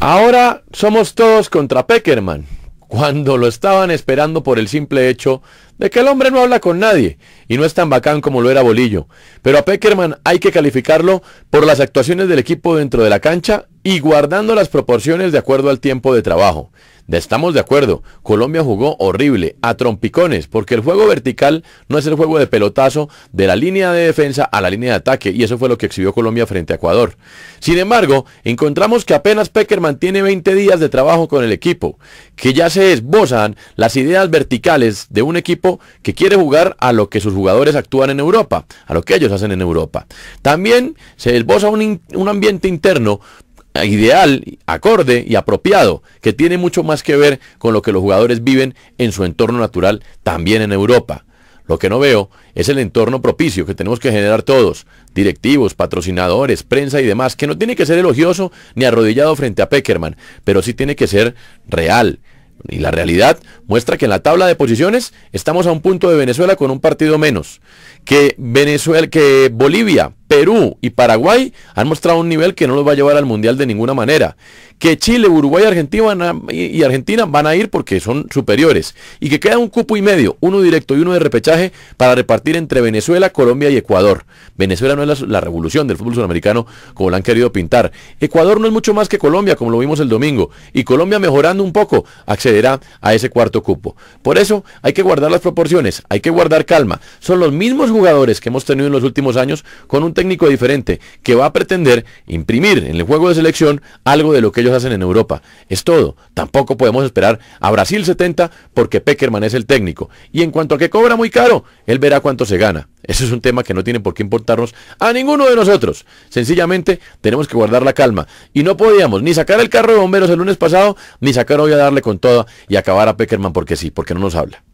Ahora somos todos contra Peckerman, cuando lo estaban esperando por el simple hecho de que el hombre no habla con nadie y no es tan bacán como lo era Bolillo. Pero a Peckerman hay que calificarlo por las actuaciones del equipo dentro de la cancha y guardando las proporciones de acuerdo al tiempo de trabajo. Estamos de acuerdo, Colombia jugó horrible, a trompicones, porque el juego vertical no es el juego de pelotazo de la línea de defensa a la línea de ataque, y eso fue lo que exhibió Colombia frente a Ecuador. Sin embargo, encontramos que apenas Pecker mantiene 20 días de trabajo con el equipo, que ya se esbozan las ideas verticales de un equipo que quiere jugar a lo que sus jugadores actúan en Europa, a lo que ellos hacen en Europa. También se esboza un ambiente interno ideal, acorde y apropiado, que tiene mucho más que ver con lo que los jugadores viven en su entorno natural, también en Europa. Lo que no veo es el entorno propicio que tenemos que generar todos, directivos, patrocinadores, prensa y demás, que no tiene que ser elogioso ni arrodillado frente a Peckerman, pero sí tiene que ser real. Y la realidad muestra que en la tabla de posiciones estamos a un punto de Venezuela con un partido menos. Que Venezuela, que Bolivia Perú y Paraguay han mostrado un nivel que no los va a llevar al Mundial de ninguna manera. Que Chile, Uruguay Argentina y Argentina van a ir porque son superiores. Y que queda un cupo y medio, uno directo y uno de repechaje, para repartir entre Venezuela, Colombia y Ecuador. Venezuela no es la, revolución del fútbol sudamericano como la han querido pintar. Ecuador no es mucho más que Colombia, como lo vimos el domingo. Y Colombia mejorando un poco, accederá a ese cuarto cupo. Por eso hay que guardar las proporciones, hay que guardar calma. Son los mismos jugadores que hemos tenido en los últimos años con un técnico diferente que va a pretender imprimir en el juego de selección algo de lo que ellos hacen en Europa. Es todo. Tampoco podemos esperar a Brasil 70 porque Peckerman es el técnico. Y en cuanto a que cobra muy caro, él verá cuánto se gana. Ese es un tema que no tiene por qué importarnos a ninguno de nosotros. Sencillamente tenemos que guardar la calma. Y no podíamos ni sacar el carro de bomberos el lunes pasado, ni sacar hoy a darle con toda y acabar a Peckerman porque sí, porque no nos habla.